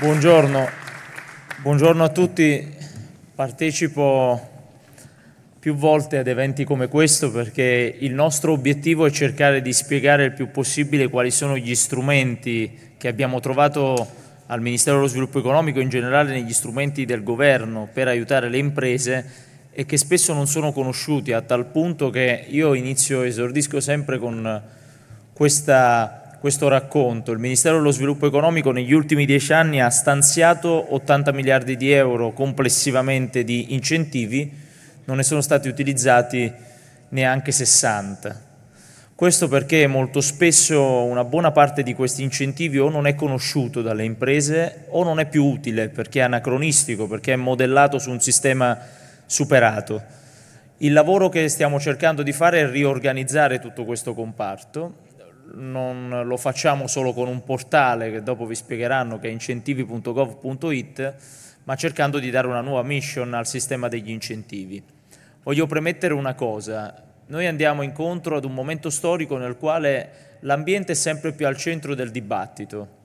Buongiorno. Buongiorno a tutti. Partecipo più volte ad eventi come questo perché il nostro obiettivo è cercare di spiegare il più possibile quali sono gli strumenti che abbiamo trovato al Ministero dello Sviluppo Economico in generale negli strumenti del governo per aiutare le imprese e che spesso non sono conosciuti a tal punto che io inizio, esordisco sempre con questa questo racconto. Il Ministero dello Sviluppo Economico negli ultimi dieci anni ha stanziato 80 miliardi di euro complessivamente di incentivi, non ne sono stati utilizzati neanche 60. Questo perché molto spesso una buona parte di questi incentivi o non è conosciuto dalle imprese o non è più utile perché è anacronistico, perché è modellato su un sistema superato. Il lavoro che stiamo cercando di fare è riorganizzare tutto questo comparto non lo facciamo solo con un portale che dopo vi spiegheranno che è incentivi.gov.it, ma cercando di dare una nuova mission al sistema degli incentivi. Voglio premettere una cosa, noi andiamo incontro ad un momento storico nel quale l'ambiente è sempre più al centro del dibattito,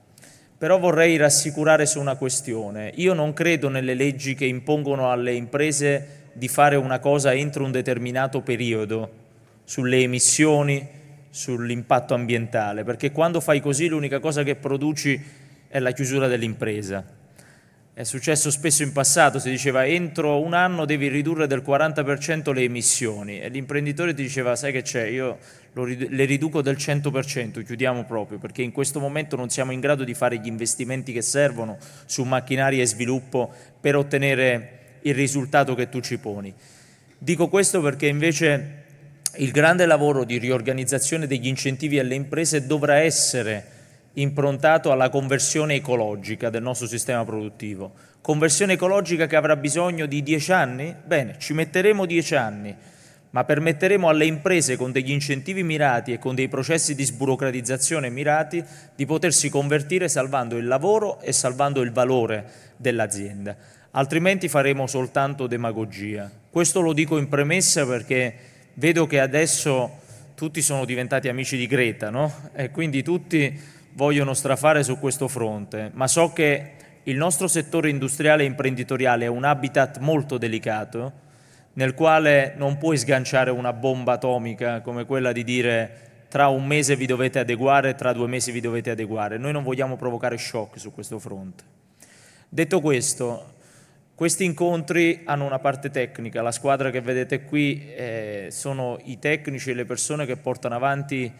però vorrei rassicurare su una questione. Io non credo nelle leggi che impongono alle imprese di fare una cosa entro un determinato periodo, sulle emissioni, sull'impatto ambientale, perché quando fai così l'unica cosa che produci è la chiusura dell'impresa. È successo spesso in passato, si diceva entro un anno devi ridurre del 40% le emissioni e l'imprenditore ti diceva sai che c'è, io le riduco del 100%, chiudiamo proprio perché in questo momento non siamo in grado di fare gli investimenti che servono su macchinari e sviluppo per ottenere il risultato che tu ci poni. Dico questo perché invece il grande lavoro di riorganizzazione degli incentivi alle imprese dovrà essere improntato alla conversione ecologica del nostro sistema produttivo. Conversione ecologica che avrà bisogno di dieci anni? Bene, ci metteremo dieci anni, ma permetteremo alle imprese con degli incentivi mirati e con dei processi di sburocratizzazione mirati di potersi convertire salvando il lavoro e salvando il valore dell'azienda. Altrimenti faremo soltanto demagogia. Questo lo dico in premessa perché vedo che adesso tutti sono diventati amici di Greta, no? E quindi tutti vogliono strafare su questo fronte, ma so che il nostro settore industriale e imprenditoriale è un habitat molto delicato nel quale non puoi sganciare una bomba atomica come quella di dire tra un mese vi dovete adeguare, tra due mesi vi dovete adeguare. Noi non vogliamo provocare shock su questo fronte. Detto questo, questi incontri hanno una parte tecnica, la squadra che vedete qui eh, sono i tecnici e le persone che portano avanti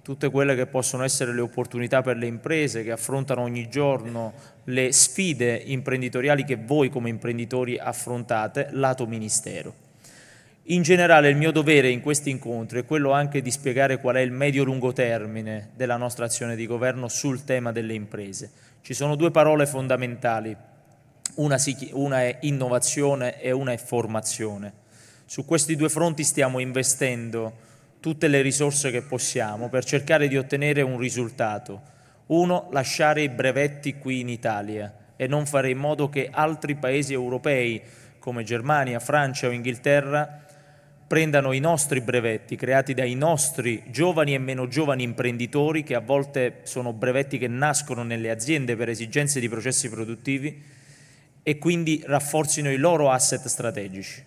tutte quelle che possono essere le opportunità per le imprese, che affrontano ogni giorno le sfide imprenditoriali che voi come imprenditori affrontate lato ministero. In generale il mio dovere in questi incontri è quello anche di spiegare qual è il medio-lungo termine della nostra azione di governo sul tema delle imprese. Ci sono due parole fondamentali una, una è innovazione e una è formazione. Su questi due fronti stiamo investendo tutte le risorse che possiamo per cercare di ottenere un risultato. Uno, lasciare i brevetti qui in Italia e non fare in modo che altri paesi europei come Germania, Francia o Inghilterra prendano i nostri brevetti creati dai nostri giovani e meno giovani imprenditori che a volte sono brevetti che nascono nelle aziende per esigenze di processi produttivi e quindi rafforzino i loro asset strategici.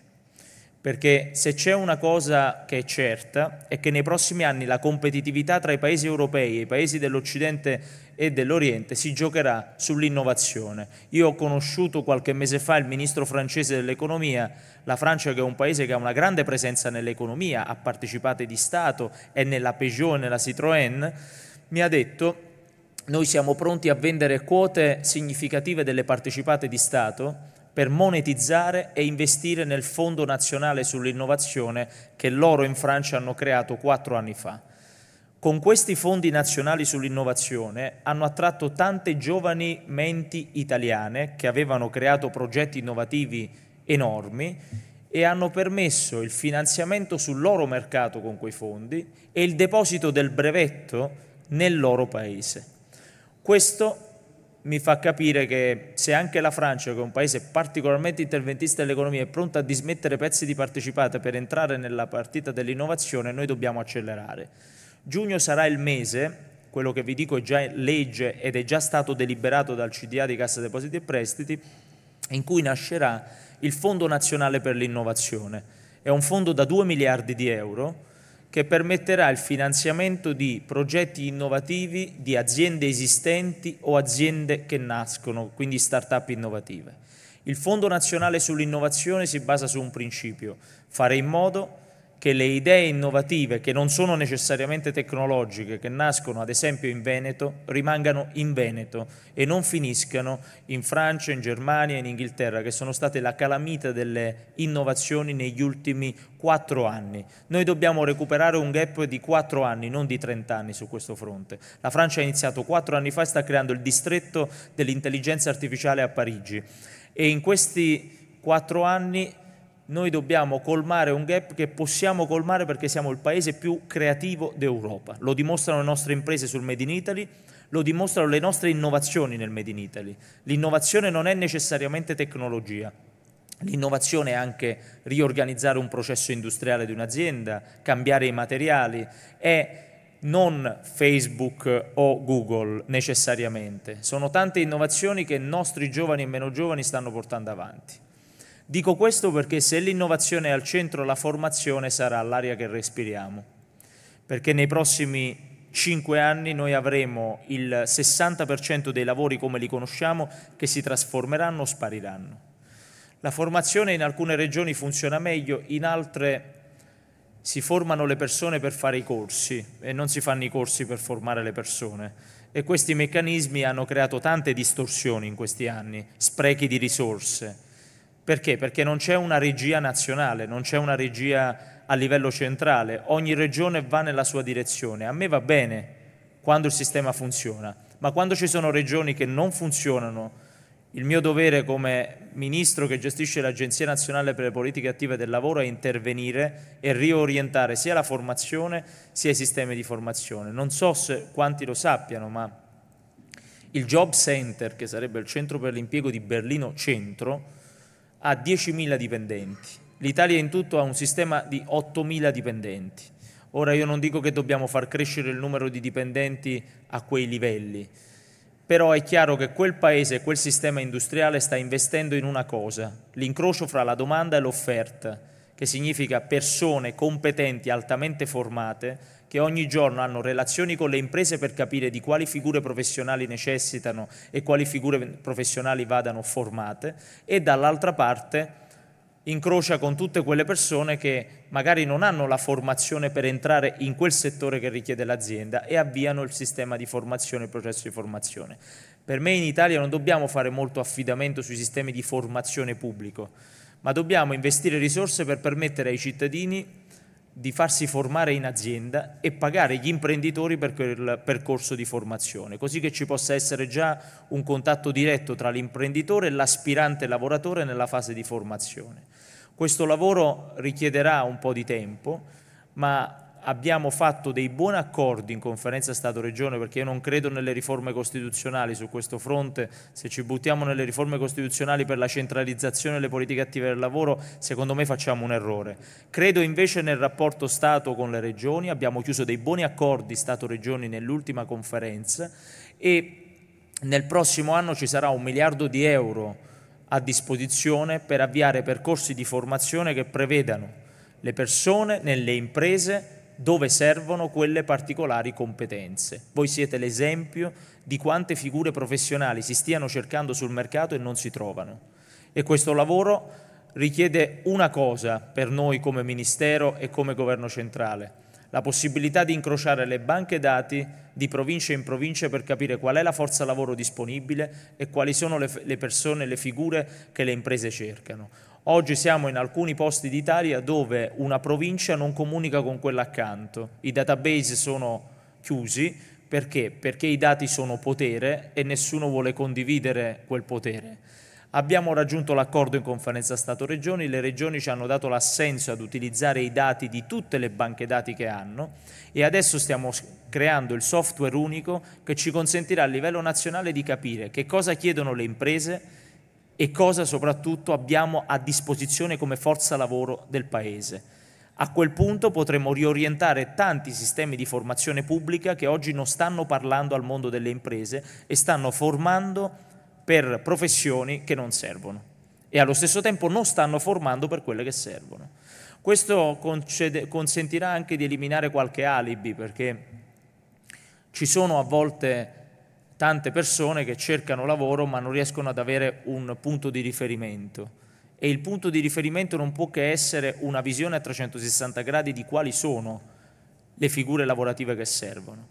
Perché se c'è una cosa che è certa è che nei prossimi anni la competitività tra i paesi europei e i paesi dell'Occidente e dell'Oriente si giocherà sull'innovazione. Io ho conosciuto qualche mese fa il ministro francese dell'economia, la Francia che è un paese che ha una grande presenza nell'economia, ha partecipato di Stato e nella Peugeot e nella Citroën, mi ha detto noi siamo pronti a vendere quote significative delle partecipate di Stato per monetizzare e investire nel Fondo Nazionale sull'Innovazione che loro in Francia hanno creato quattro anni fa. Con questi fondi nazionali sull'innovazione hanno attratto tante giovani menti italiane che avevano creato progetti innovativi enormi e hanno permesso il finanziamento sul loro mercato con quei fondi e il deposito del brevetto nel loro paese. Questo mi fa capire che se anche la Francia, che è un paese particolarmente interventista dell'economia, è pronta a dismettere pezzi di partecipate per entrare nella partita dell'innovazione, noi dobbiamo accelerare. Giugno sarà il mese, quello che vi dico è già legge ed è già stato deliberato dal CDA di Cassa Depositi e Prestiti, in cui nascerà il Fondo Nazionale per l'Innovazione. È un fondo da 2 miliardi di euro che permetterà il finanziamento di progetti innovativi di aziende esistenti o aziende che nascono, quindi start-up innovative. Il Fondo Nazionale sull'Innovazione si basa su un principio, fare in modo che le idee innovative, che non sono necessariamente tecnologiche, che nascono ad esempio in Veneto, rimangano in Veneto e non finiscano in Francia, in Germania, in Inghilterra, che sono state la calamita delle innovazioni negli ultimi quattro anni. Noi dobbiamo recuperare un gap di quattro anni, non di trent'anni su questo fronte. La Francia ha iniziato quattro anni fa e sta creando il distretto dell'intelligenza artificiale a Parigi e in questi quattro anni noi dobbiamo colmare un gap che possiamo colmare perché siamo il paese più creativo d'Europa. Lo dimostrano le nostre imprese sul Made in Italy, lo dimostrano le nostre innovazioni nel Made in Italy. L'innovazione non è necessariamente tecnologia. L'innovazione è anche riorganizzare un processo industriale di un'azienda, cambiare i materiali, è non Facebook o Google necessariamente. Sono tante innovazioni che i nostri giovani e meno giovani stanno portando avanti. Dico questo perché se l'innovazione è al centro, la formazione sarà l'aria che respiriamo, perché nei prossimi cinque anni noi avremo il 60% dei lavori come li conosciamo che si trasformeranno o spariranno. La formazione in alcune regioni funziona meglio, in altre si formano le persone per fare i corsi e non si fanno i corsi per formare le persone. E questi meccanismi hanno creato tante distorsioni in questi anni, sprechi di risorse perché? Perché non c'è una regia nazionale, non c'è una regia a livello centrale, ogni regione va nella sua direzione. A me va bene quando il sistema funziona, ma quando ci sono regioni che non funzionano, il mio dovere come ministro che gestisce l'Agenzia nazionale per le politiche attive del lavoro è intervenire e riorientare sia la formazione sia i sistemi di formazione. Non so se quanti lo sappiano, ma il Job Center, che sarebbe il centro per l'impiego di Berlino Centro, ha 10.000 dipendenti, l'Italia in tutto ha un sistema di 8.000 dipendenti. Ora io non dico che dobbiamo far crescere il numero di dipendenti a quei livelli, però è chiaro che quel paese, quel sistema industriale sta investendo in una cosa, l'incrocio fra la domanda e l'offerta, che significa persone competenti, altamente formate, che ogni giorno hanno relazioni con le imprese per capire di quali figure professionali necessitano e quali figure professionali vadano formate e dall'altra parte incrocia con tutte quelle persone che magari non hanno la formazione per entrare in quel settore che richiede l'azienda e avviano il sistema di formazione, il processo di formazione. Per me in Italia non dobbiamo fare molto affidamento sui sistemi di formazione pubblico, ma dobbiamo investire risorse per permettere ai cittadini di farsi formare in azienda e pagare gli imprenditori per quel percorso di formazione, così che ci possa essere già un contatto diretto tra l'imprenditore e l'aspirante lavoratore nella fase di formazione. Questo lavoro richiederà un po' di tempo, ma abbiamo fatto dei buoni accordi in conferenza Stato-Regione, perché io non credo nelle riforme costituzionali su questo fronte, se ci buttiamo nelle riforme costituzionali per la centralizzazione delle politiche attive del lavoro, secondo me facciamo un errore. Credo invece nel rapporto Stato con le Regioni, abbiamo chiuso dei buoni accordi Stato-Regioni nell'ultima conferenza e nel prossimo anno ci sarà un miliardo di euro a disposizione per avviare percorsi di formazione che prevedano le persone nelle imprese dove servono quelle particolari competenze. Voi siete l'esempio di quante figure professionali si stiano cercando sul mercato e non si trovano. E questo lavoro richiede una cosa per noi come Ministero e come Governo centrale, la possibilità di incrociare le banche dati di provincia in provincia per capire qual è la forza lavoro disponibile e quali sono le, persone, le figure che le imprese cercano. Oggi siamo in alcuni posti d'Italia dove una provincia non comunica con quella accanto, i database sono chiusi perché? Perché i dati sono potere e nessuno vuole condividere quel potere. Abbiamo raggiunto l'accordo in conferenza Stato-Regioni, le regioni ci hanno dato l'assenso ad utilizzare i dati di tutte le banche dati che hanno e adesso stiamo creando il software unico che ci consentirà a livello nazionale di capire che cosa chiedono le imprese, e cosa soprattutto abbiamo a disposizione come forza lavoro del Paese. A quel punto potremo riorientare tanti sistemi di formazione pubblica che oggi non stanno parlando al mondo delle imprese e stanno formando per professioni che non servono e allo stesso tempo non stanno formando per quelle che servono. Questo concede, consentirà anche di eliminare qualche alibi perché ci sono a volte tante persone che cercano lavoro ma non riescono ad avere un punto di riferimento e il punto di riferimento non può che essere una visione a 360 gradi di quali sono le figure lavorative che servono.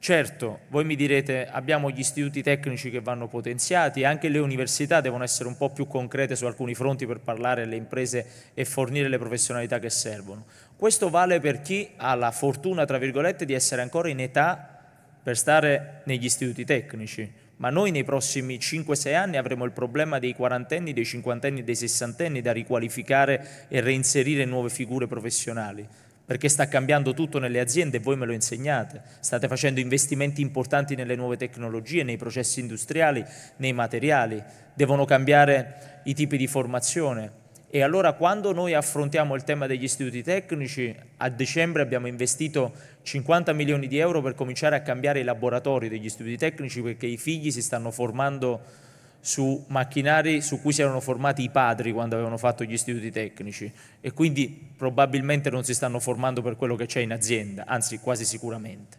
Certo, voi mi direte abbiamo gli istituti tecnici che vanno potenziati, anche le università devono essere un po' più concrete su alcuni fronti per parlare alle imprese e fornire le professionalità che servono. Questo vale per chi ha la fortuna, tra virgolette, di essere ancora in età per stare negli istituti tecnici, ma noi nei prossimi 5-6 anni avremo il problema dei quarantenni, dei cinquantenni e dei sessantenni da riqualificare e reinserire nuove figure professionali perché sta cambiando tutto nelle aziende e voi me lo insegnate. State facendo investimenti importanti nelle nuove tecnologie, nei processi industriali, nei materiali. Devono cambiare i tipi di formazione. E allora quando noi affrontiamo il tema degli istituti tecnici, a dicembre abbiamo investito 50 milioni di euro per cominciare a cambiare i laboratori degli istituti tecnici perché i figli si stanno formando su macchinari su cui si erano formati i padri quando avevano fatto gli istituti tecnici e quindi probabilmente non si stanno formando per quello che c'è in azienda, anzi quasi sicuramente.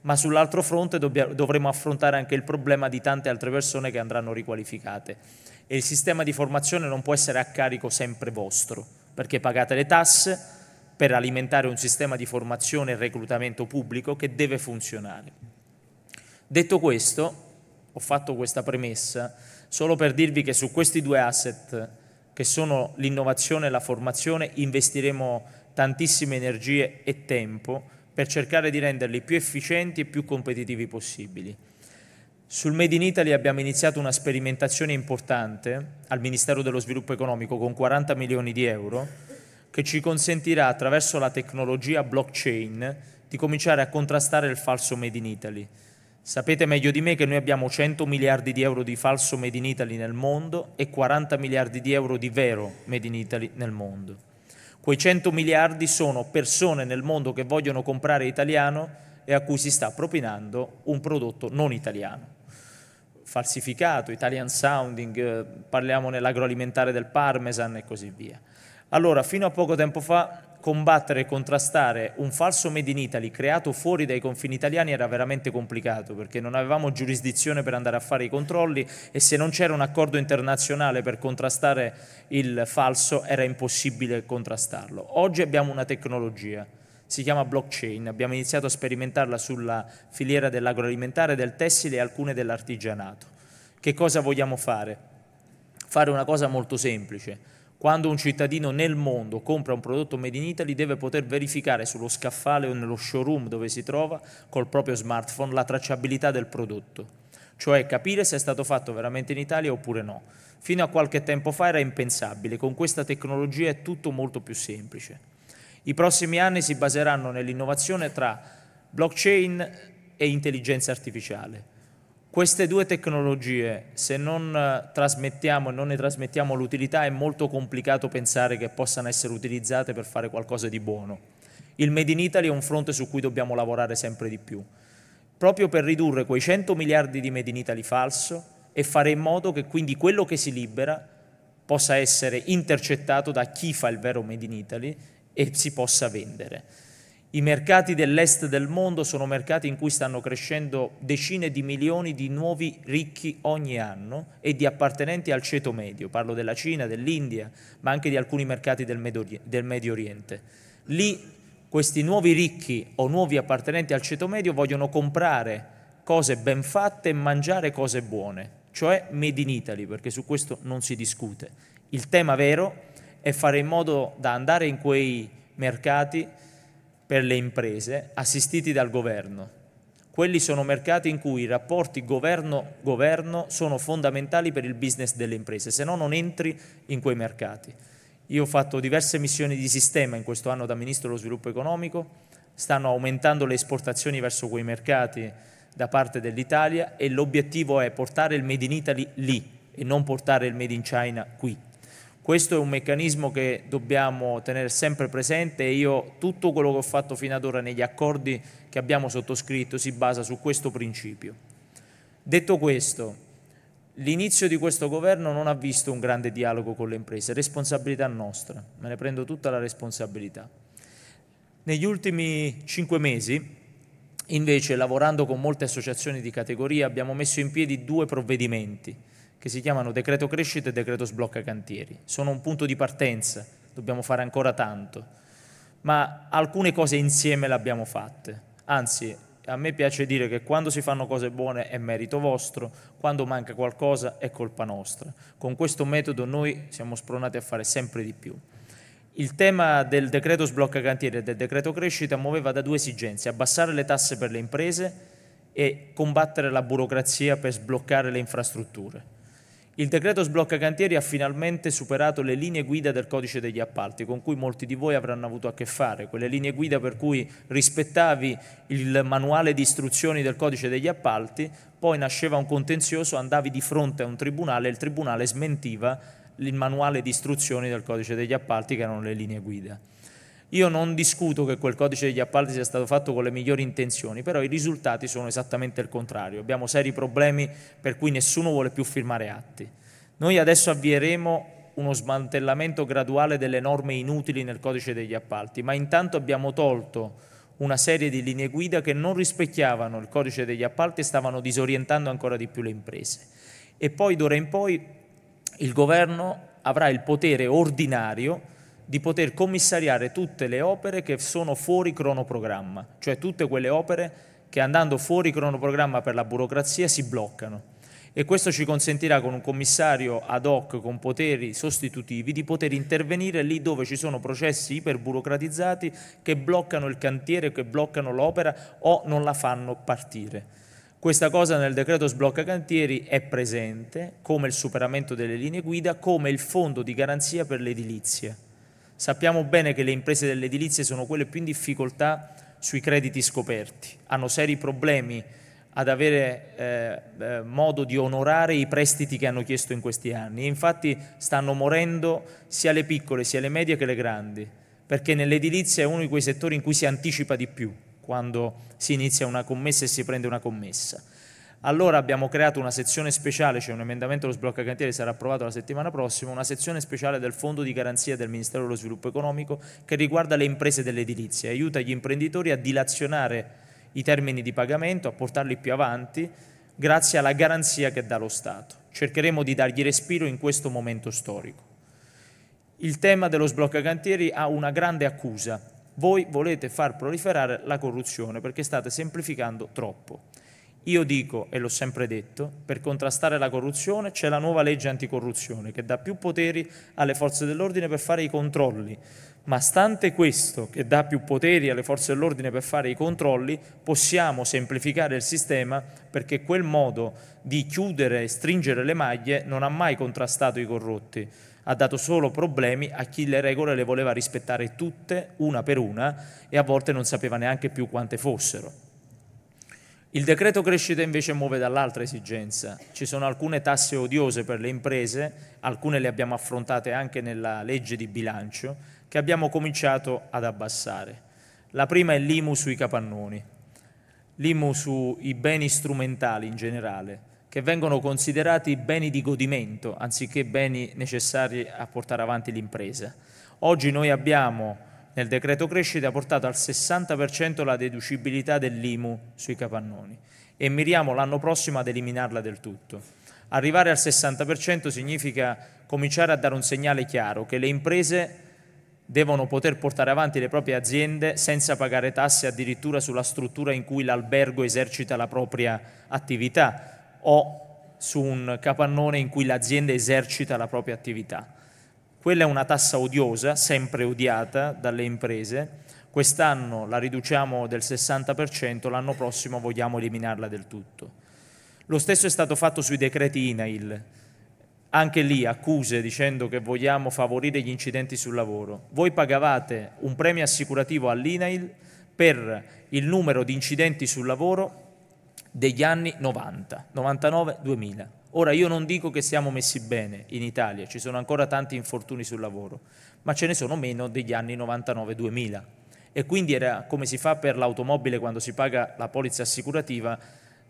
Ma sull'altro fronte dovremo affrontare anche il problema di tante altre persone che andranno riqualificate e il sistema di formazione non può essere a carico sempre vostro, perché pagate le tasse per alimentare un sistema di formazione e reclutamento pubblico che deve funzionare. Detto questo, ho fatto questa premessa solo per dirvi che su questi due asset, che sono l'innovazione e la formazione, investiremo tantissime energie e tempo per cercare di renderli più efficienti e più competitivi possibili. Sul Made in Italy abbiamo iniziato una sperimentazione importante al Ministero dello Sviluppo Economico con 40 milioni di euro che ci consentirà attraverso la tecnologia blockchain di cominciare a contrastare il falso Made in Italy. Sapete meglio di me che noi abbiamo 100 miliardi di euro di falso Made in Italy nel mondo e 40 miliardi di euro di vero Made in Italy nel mondo. Quei 100 miliardi sono persone nel mondo che vogliono comprare italiano e a cui si sta propinando un prodotto non italiano falsificato, Italian sounding, eh, parliamo nell'agroalimentare del parmesan e così via. Allora, fino a poco tempo fa combattere e contrastare un falso Made in Italy creato fuori dai confini italiani era veramente complicato perché non avevamo giurisdizione per andare a fare i controlli e se non c'era un accordo internazionale per contrastare il falso era impossibile contrastarlo. Oggi abbiamo una tecnologia si chiama blockchain. Abbiamo iniziato a sperimentarla sulla filiera dell'agroalimentare, del tessile e alcune dell'artigianato. Che cosa vogliamo fare? Fare una cosa molto semplice. Quando un cittadino nel mondo compra un prodotto made in Italy deve poter verificare sullo scaffale o nello showroom dove si trova col proprio smartphone la tracciabilità del prodotto, cioè capire se è stato fatto veramente in Italia oppure no. Fino a qualche tempo fa era impensabile, con questa tecnologia è tutto molto più semplice. I prossimi anni si baseranno nell'innovazione tra blockchain e intelligenza artificiale. Queste due tecnologie, se non eh, trasmettiamo e non ne trasmettiamo l'utilità, è molto complicato pensare che possano essere utilizzate per fare qualcosa di buono. Il Made in Italy è un fronte su cui dobbiamo lavorare sempre di più, proprio per ridurre quei 100 miliardi di Made in Italy falso e fare in modo che quindi quello che si libera possa essere intercettato da chi fa il vero Made in Italy e si possa vendere. I mercati dell'est del mondo sono mercati in cui stanno crescendo decine di milioni di nuovi ricchi ogni anno e di appartenenti al ceto medio, parlo della Cina, dell'India, ma anche di alcuni mercati del Medio Oriente. Lì questi nuovi ricchi o nuovi appartenenti al ceto medio vogliono comprare cose ben fatte e mangiare cose buone, cioè made in Italy, perché su questo non si discute. Il tema vero è è fare in modo da andare in quei mercati per le imprese assistiti dal governo. Quelli sono mercati in cui i rapporti governo-governo sono fondamentali per il business delle imprese, se no non entri in quei mercati. Io ho fatto diverse missioni di sistema in questo anno da Ministro dello Sviluppo Economico, stanno aumentando le esportazioni verso quei mercati da parte dell'Italia e l'obiettivo è portare il Made in Italy lì e non portare il Made in China qui. Questo è un meccanismo che dobbiamo tenere sempre presente e io tutto quello che ho fatto fino ad ora negli accordi che abbiamo sottoscritto si basa su questo principio. Detto questo, l'inizio di questo governo non ha visto un grande dialogo con le imprese, responsabilità nostra, me ne prendo tutta la responsabilità. Negli ultimi cinque mesi, invece, lavorando con molte associazioni di categoria, abbiamo messo in piedi due provvedimenti che si chiamano decreto crescita e decreto sblocca cantieri. Sono un punto di partenza, dobbiamo fare ancora tanto, ma alcune cose insieme le abbiamo fatte. Anzi, a me piace dire che quando si fanno cose buone è merito vostro, quando manca qualcosa è colpa nostra. Con questo metodo noi siamo spronati a fare sempre di più. Il tema del decreto sblocca cantieri e del decreto crescita muoveva da due esigenze, abbassare le tasse per le imprese e combattere la burocrazia per sbloccare le infrastrutture. Il decreto sblocca cantieri ha finalmente superato le linee guida del codice degli appalti, con cui molti di voi avranno avuto a che fare, quelle linee guida per cui rispettavi il manuale di istruzioni del codice degli appalti, poi nasceva un contenzioso, andavi di fronte a un tribunale e il tribunale smentiva il manuale di istruzioni del codice degli appalti che erano le linee guida. Io non discuto che quel codice degli appalti sia stato fatto con le migliori intenzioni, però i risultati sono esattamente il contrario. Abbiamo seri problemi per cui nessuno vuole più firmare atti. Noi adesso avvieremo uno smantellamento graduale delle norme inutili nel codice degli appalti, ma intanto abbiamo tolto una serie di linee guida che non rispecchiavano il codice degli appalti e stavano disorientando ancora di più le imprese. E poi d'ora in poi il governo avrà il potere ordinario di poter commissariare tutte le opere che sono fuori cronoprogramma, cioè tutte quelle opere che andando fuori cronoprogramma per la burocrazia si bloccano. E questo ci consentirà con un commissario ad hoc con poteri sostitutivi di poter intervenire lì dove ci sono processi iperburocratizzati che bloccano il cantiere, che bloccano l'opera o non la fanno partire. Questa cosa nel decreto sblocca cantieri è presente, come il superamento delle linee guida, come il fondo di garanzia per l'edilizia Sappiamo bene che le imprese dell'edilizia sono quelle più in difficoltà sui crediti scoperti, hanno seri problemi ad avere eh, eh, modo di onorare i prestiti che hanno chiesto in questi anni. infatti stanno morendo sia le piccole, sia le medie che le grandi, perché nell'edilizia è uno di quei settori in cui si anticipa di più quando si inizia una commessa e si prende una commessa. Allora abbiamo creato una sezione speciale, cioè un emendamento allo sblocca cantieri sarà approvato la settimana prossima, una sezione speciale del Fondo di garanzia del Ministero dello Sviluppo Economico che riguarda le imprese dell'edilizia, aiuta gli imprenditori a dilazionare i termini di pagamento, a portarli più avanti grazie alla garanzia che dà lo Stato. Cercheremo di dargli respiro in questo momento storico. Il tema dello sblocca cantieri ha una grande accusa. Voi volete far proliferare la corruzione perché state semplificando troppo. Io dico, e l'ho sempre detto, per contrastare la corruzione c'è la nuova legge anticorruzione che dà più poteri alle forze dell'ordine per fare i controlli, ma stante questo che dà più poteri alle forze dell'ordine per fare i controlli, possiamo semplificare il sistema perché quel modo di chiudere e stringere le maglie non ha mai contrastato i corrotti, ha dato solo problemi a chi le regole le voleva rispettare tutte, una per una, e a volte non sapeva neanche più quante fossero. Il decreto crescita invece muove dall'altra esigenza. Ci sono alcune tasse odiose per le imprese, alcune le abbiamo affrontate anche nella legge di bilancio, che abbiamo cominciato ad abbassare. La prima è l'IMU sui capannoni, l'IMU sui beni strumentali in generale, che vengono considerati beni di godimento anziché beni necessari a portare avanti l'impresa. Oggi noi abbiamo nel decreto crescita ha portato al 60% la deducibilità dell'IMU sui capannoni e miriamo l'anno prossimo ad eliminarla del tutto. Arrivare al 60% significa cominciare a dare un segnale chiaro che le imprese devono poter portare avanti le proprie aziende senza pagare tasse addirittura sulla struttura in cui l'albergo esercita la propria attività o su un capannone in cui l'azienda esercita la propria attività. Quella è una tassa odiosa, sempre odiata dalle imprese. Quest'anno la riduciamo del 60%, l'anno prossimo vogliamo eliminarla del tutto. Lo stesso è stato fatto sui decreti INAIL. Anche lì accuse dicendo che vogliamo favorire gli incidenti sul lavoro. Voi pagavate un premio assicurativo all'INAIL per il numero di incidenti sul lavoro degli anni 90, 99-2000. Ora io non dico che siamo messi bene in Italia, ci sono ancora tanti infortuni sul lavoro, ma ce ne sono meno degli anni 99-2000 e quindi era come si fa per l'automobile quando si paga la polizza assicurativa,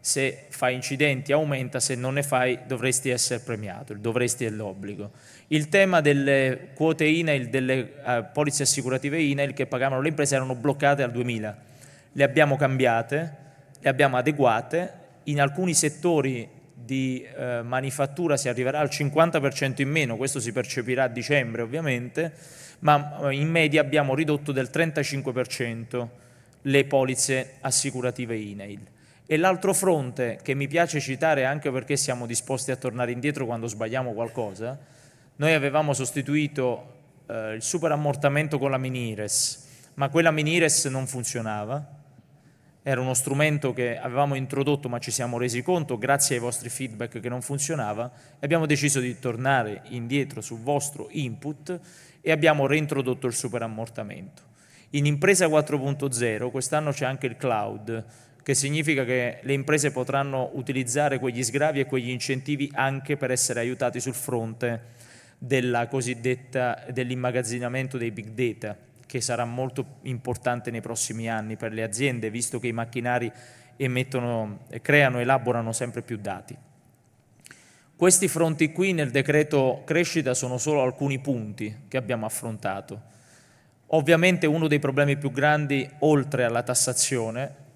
se fai incidenti aumenta, se non ne fai dovresti essere premiato, il dovresti è l'obbligo. Il tema delle quote INAIL, delle uh, polizze assicurative INAIL che pagavano le imprese erano bloccate al 2000, le abbiamo cambiate, le abbiamo adeguate, in alcuni settori di eh, manifattura si arriverà al 50% in meno, questo si percepirà a dicembre ovviamente, ma eh, in media abbiamo ridotto del 35% le polizze assicurative INAIL. E l'altro fronte che mi piace citare anche perché siamo disposti a tornare indietro quando sbagliamo qualcosa, noi avevamo sostituito eh, il superammortamento con la Minires, ma quella Minires non funzionava era uno strumento che avevamo introdotto ma ci siamo resi conto grazie ai vostri feedback che non funzionava e abbiamo deciso di tornare indietro sul vostro input e abbiamo reintrodotto il superammortamento. In impresa 4.0 quest'anno c'è anche il cloud, che significa che le imprese potranno utilizzare quegli sgravi e quegli incentivi anche per essere aiutati sul fronte dell'immagazzinamento dei big data che sarà molto importante nei prossimi anni per le aziende, visto che i macchinari emettono, eh, creano, elaborano sempre più dati. Questi fronti qui nel decreto crescita sono solo alcuni punti che abbiamo affrontato. Ovviamente uno dei problemi più grandi, oltre alla tassazione,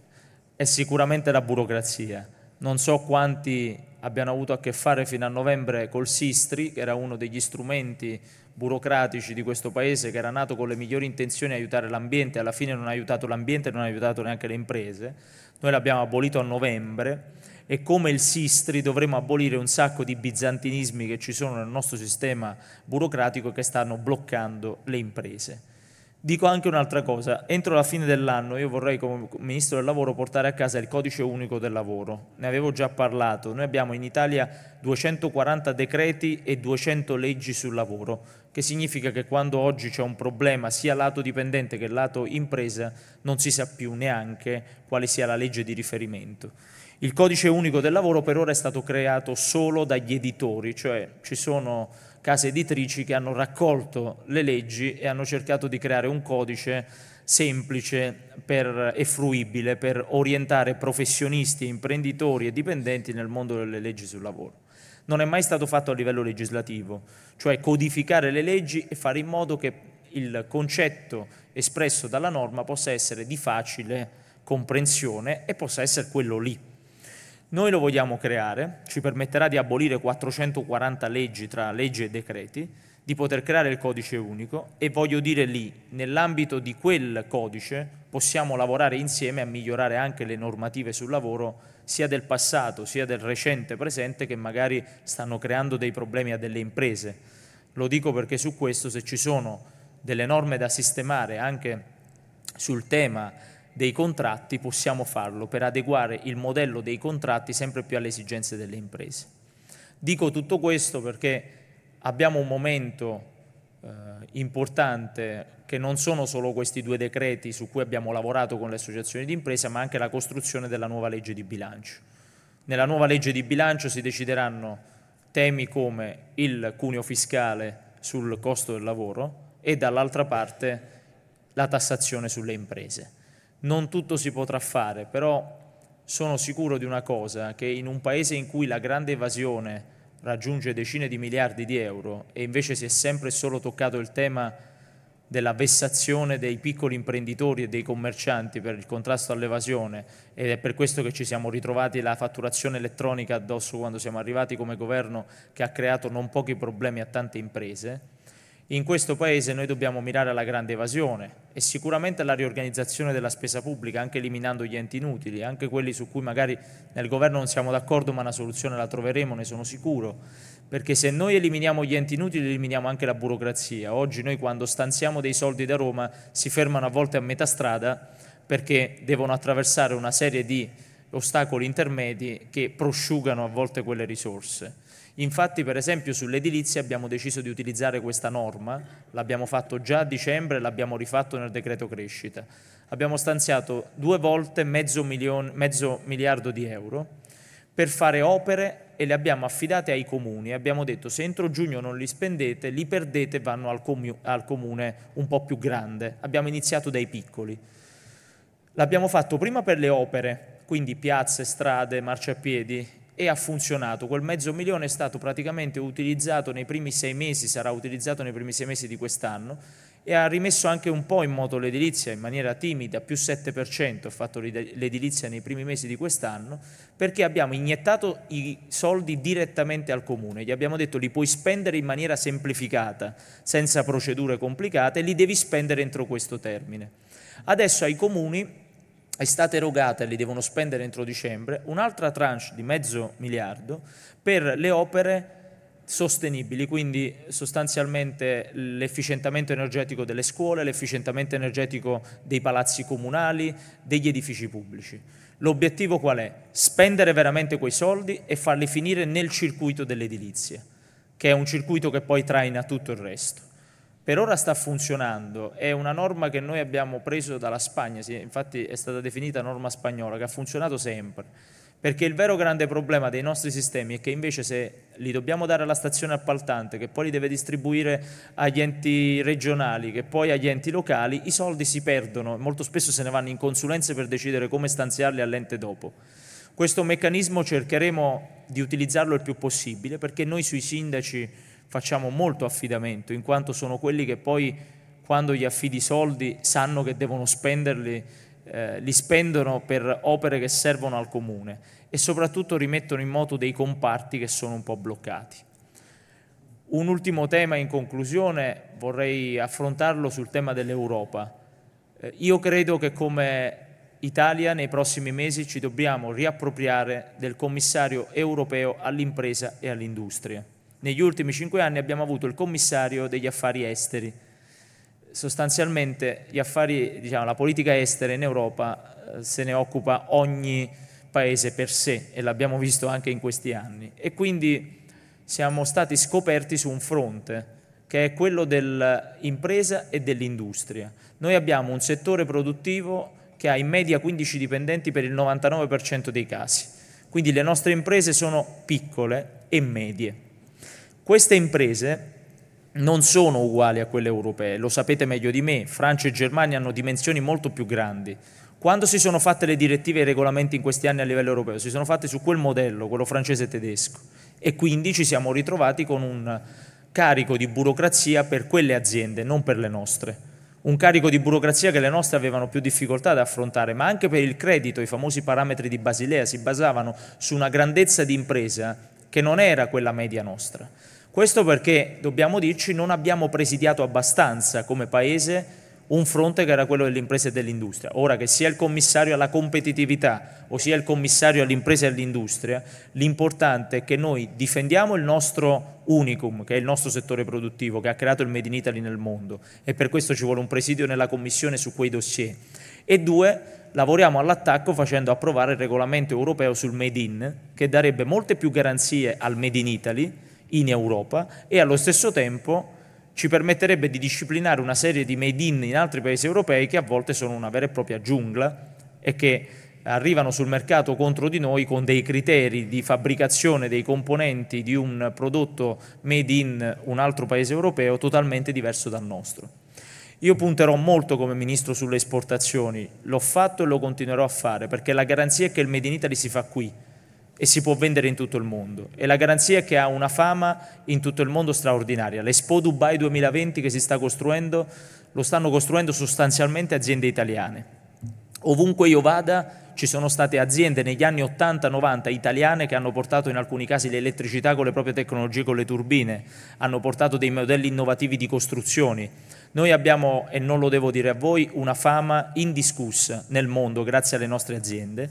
è sicuramente la burocrazia. Non so quanti abbiano avuto a che fare fino a novembre col Sistri, che era uno degli strumenti burocratici di questo paese che era nato con le migliori intenzioni di aiutare l'ambiente, alla fine non ha aiutato l'ambiente e non ha aiutato neanche le imprese. Noi l'abbiamo abolito a novembre e come il Sistri dovremo abolire un sacco di bizantinismi che ci sono nel nostro sistema burocratico e che stanno bloccando le imprese. Dico anche un'altra cosa, entro la fine dell'anno io vorrei come Ministro del Lavoro portare a casa il codice unico del lavoro, ne avevo già parlato, noi abbiamo in Italia 240 decreti e 200 leggi sul lavoro, che significa che quando oggi c'è un problema sia lato dipendente che lato impresa non si sa più neanche quale sia la legge di riferimento. Il codice unico del lavoro per ora è stato creato solo dagli editori, cioè ci sono case editrici che hanno raccolto le leggi e hanno cercato di creare un codice semplice per, e fruibile per orientare professionisti, imprenditori e dipendenti nel mondo delle leggi sul lavoro. Non è mai stato fatto a livello legislativo, cioè codificare le leggi e fare in modo che il concetto espresso dalla norma possa essere di facile comprensione e possa essere quello lì. Noi lo vogliamo creare, ci permetterà di abolire 440 leggi tra leggi e decreti, di poter creare il codice unico e voglio dire lì, nell'ambito di quel codice possiamo lavorare insieme a migliorare anche le normative sul lavoro sia del passato sia del recente presente che magari stanno creando dei problemi a delle imprese. Lo dico perché su questo se ci sono delle norme da sistemare anche sul tema dei contratti possiamo farlo per adeguare il modello dei contratti sempre più alle esigenze delle imprese. Dico tutto questo perché abbiamo un momento eh, importante che non sono solo questi due decreti su cui abbiamo lavorato con le associazioni di impresa, ma anche la costruzione della nuova legge di bilancio. Nella nuova legge di bilancio si decideranno temi come il cuneo fiscale sul costo del lavoro e dall'altra parte la tassazione sulle imprese non tutto si potrà fare, però sono sicuro di una cosa, che in un paese in cui la grande evasione raggiunge decine di miliardi di euro e invece si è sempre solo toccato il tema della vessazione dei piccoli imprenditori e dei commercianti per il contrasto all'evasione ed è per questo che ci siamo ritrovati la fatturazione elettronica addosso quando siamo arrivati come governo che ha creato non pochi problemi a tante imprese in questo Paese noi dobbiamo mirare alla grande evasione e sicuramente alla riorganizzazione della spesa pubblica, anche eliminando gli enti inutili, anche quelli su cui magari nel governo non siamo d'accordo, ma una soluzione la troveremo, ne sono sicuro. Perché se noi eliminiamo gli enti inutili, eliminiamo anche la burocrazia. Oggi noi quando stanziamo dei soldi da Roma si fermano a volte a metà strada perché devono attraversare una serie di ostacoli intermedi che prosciugano a volte quelle risorse. Infatti, per esempio, sull'edilizia abbiamo deciso di utilizzare questa norma, l'abbiamo fatto già a dicembre e l'abbiamo rifatto nel decreto crescita. Abbiamo stanziato due volte mezzo, milione, mezzo miliardo di euro per fare opere e le abbiamo affidate ai comuni. Abbiamo detto se entro giugno non li spendete, li perdete e vanno al, comu al comune un po' più grande. Abbiamo iniziato dai piccoli. L'abbiamo fatto prima per le opere, quindi piazze, strade, marciapiedi, e ha funzionato. Quel mezzo milione è stato praticamente utilizzato nei primi sei mesi, sarà utilizzato nei primi sei mesi di quest'anno e ha rimesso anche un po' in moto l'edilizia in maniera timida, più 7% ha fatto l'edilizia nei primi mesi di quest'anno, perché abbiamo iniettato i soldi direttamente al comune, gli abbiamo detto li puoi spendere in maniera semplificata, senza procedure complicate, li devi spendere entro questo termine. Adesso ai comuni è stata erogata e li devono spendere entro dicembre un'altra tranche di mezzo miliardo per le opere sostenibili, quindi sostanzialmente l'efficientamento energetico delle scuole, l'efficientamento energetico dei palazzi comunali, degli edifici pubblici. L'obiettivo qual è? Spendere veramente quei soldi e farli finire nel circuito dell'edilizia, che è un circuito che poi traina tutto il resto per ora sta funzionando, è una norma che noi abbiamo preso dalla Spagna, infatti è stata definita norma spagnola, che ha funzionato sempre, perché il vero grande problema dei nostri sistemi è che invece se li dobbiamo dare alla stazione appaltante, che poi li deve distribuire agli enti regionali, che poi agli enti locali, i soldi si perdono, molto spesso se ne vanno in consulenze per decidere come stanziarli all'ente dopo. Questo meccanismo cercheremo di utilizzarlo il più possibile, perché noi sui sindaci facciamo molto affidamento, in quanto sono quelli che poi quando gli affidi i soldi sanno che devono spenderli, eh, li spendono per opere che servono al comune e soprattutto rimettono in moto dei comparti che sono un po' bloccati. Un ultimo tema in conclusione vorrei affrontarlo sul tema dell'Europa. Eh, io credo che come Italia nei prossimi mesi ci dobbiamo riappropriare del commissario europeo all'impresa e all'industria negli ultimi cinque anni abbiamo avuto il commissario degli affari esteri. Sostanzialmente affari, diciamo, la politica estera in Europa eh, se ne occupa ogni paese per sé e l'abbiamo visto anche in questi anni. E quindi siamo stati scoperti su un fronte che è quello dell'impresa e dell'industria. Noi abbiamo un settore produttivo che ha in media 15 dipendenti per il 99% dei casi, quindi le nostre imprese sono piccole e medie. Queste imprese non sono uguali a quelle europee, lo sapete meglio di me, Francia e Germania hanno dimensioni molto più grandi. Quando si sono fatte le direttive e i regolamenti in questi anni a livello europeo? Si sono fatte su quel modello, quello francese e tedesco, e quindi ci siamo ritrovati con un carico di burocrazia per quelle aziende, non per le nostre. Un carico di burocrazia che le nostre avevano più difficoltà ad affrontare, ma anche per il credito, i famosi parametri di Basilea si basavano su una grandezza di impresa che non era quella media nostra. Questo perché, dobbiamo dirci, non abbiamo presidiato abbastanza come Paese un fronte che era quello delle imprese e dell'industria. Ora che sia il commissario alla competitività o sia il commissario all'impresa e all'industria, l'importante è che noi difendiamo il nostro unicum, che è il nostro settore produttivo, che ha creato il Made in Italy nel mondo e per questo ci vuole un presidio nella Commissione su quei dossier. E due, lavoriamo all'attacco facendo approvare il regolamento europeo sul Made in, che darebbe molte più garanzie al Made in Italy in Europa e allo stesso tempo ci permetterebbe di disciplinare una serie di made in in altri paesi europei che a volte sono una vera e propria giungla e che arrivano sul mercato contro di noi con dei criteri di fabbricazione dei componenti di un prodotto made in un altro paese europeo totalmente diverso dal nostro. Io punterò molto come ministro sulle esportazioni, l'ho fatto e lo continuerò a fare perché la garanzia è che il Made in Italy si fa qui, e si può vendere in tutto il mondo. E la garanzia è che ha una fama in tutto il mondo straordinaria. L'Expo Dubai 2020 che si sta costruendo, lo stanno costruendo sostanzialmente aziende italiane. Ovunque io vada ci sono state aziende negli anni 80-90 italiane che hanno portato in alcuni casi l'elettricità con le proprie tecnologie, con le turbine, hanno portato dei modelli innovativi di costruzioni. Noi abbiamo, e non lo devo dire a voi, una fama indiscussa nel mondo grazie alle nostre aziende,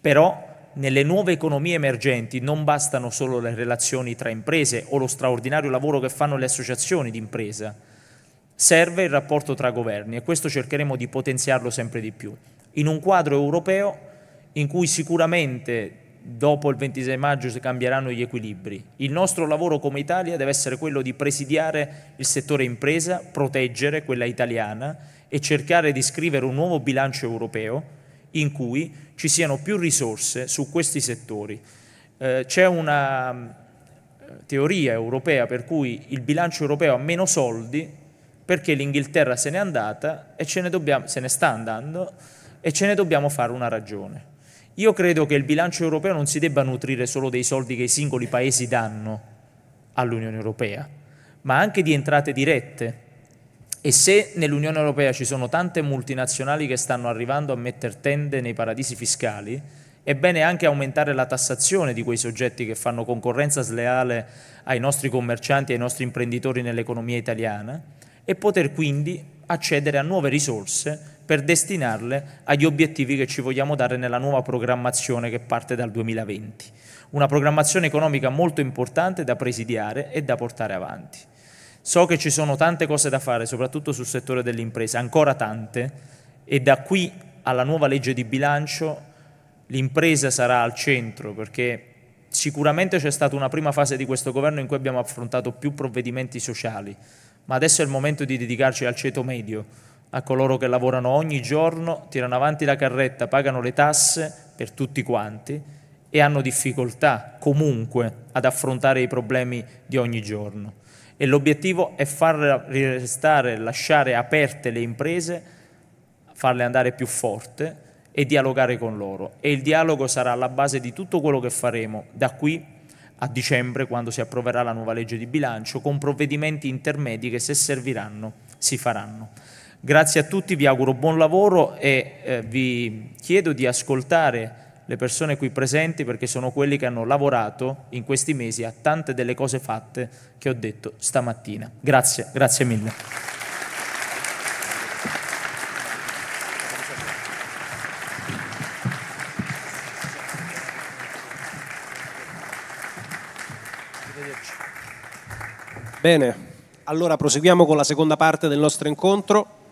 però nelle nuove economie emergenti non bastano solo le relazioni tra imprese o lo straordinario lavoro che fanno le associazioni di impresa, serve il rapporto tra governi e questo cercheremo di potenziarlo sempre di più. In un quadro europeo in cui sicuramente dopo il 26 maggio si cambieranno gli equilibri. Il nostro lavoro come Italia deve essere quello di presidiare il settore impresa, proteggere quella italiana e cercare di scrivere un nuovo bilancio europeo in cui ci siano più risorse su questi settori. Eh, c'è una mm, teoria europea per cui il bilancio europeo ha meno soldi perché l'Inghilterra se n'è andata e ne dobbiamo, se ne sta andando e ce ne dobbiamo fare una ragione. Io credo che il bilancio europeo non si debba nutrire solo dei soldi che i singoli paesi danno all'Unione Europea, ma anche di entrate dirette e se nell'Unione Europea ci sono tante multinazionali che stanno arrivando a mettere tende nei paradisi fiscali, è bene anche aumentare la tassazione di quei soggetti che fanno concorrenza sleale ai nostri commercianti ai nostri imprenditori nell'economia italiana e poter quindi accedere a nuove risorse per destinarle agli obiettivi che ci vogliamo dare nella nuova programmazione che parte dal 2020. Una programmazione economica molto importante da presidiare e da portare avanti. So che ci sono tante cose da fare, soprattutto sul settore dell'impresa, ancora tante, e da qui alla nuova legge di bilancio l'impresa sarà al centro, perché sicuramente c'è stata una prima fase di questo governo in cui abbiamo affrontato più provvedimenti sociali, ma adesso è il momento di dedicarci al ceto medio, a coloro che lavorano ogni giorno, tirano avanti la carretta, pagano le tasse per tutti quanti e hanno difficoltà comunque ad affrontare i problemi di ogni giorno e l'obiettivo è far restare, lasciare aperte le imprese, farle andare più forte e dialogare con loro. E il dialogo sarà la base di tutto quello che faremo da qui a dicembre, quando si approverà la nuova legge di bilancio, con provvedimenti intermedi che se serviranno si faranno. Grazie a tutti, vi auguro buon lavoro e eh, vi chiedo di ascoltare le persone qui presenti perché sono quelli che hanno lavorato in questi mesi a tante delle cose fatte che ho detto stamattina. Grazie, grazie mille. Bene, allora proseguiamo con la seconda parte del nostro incontro.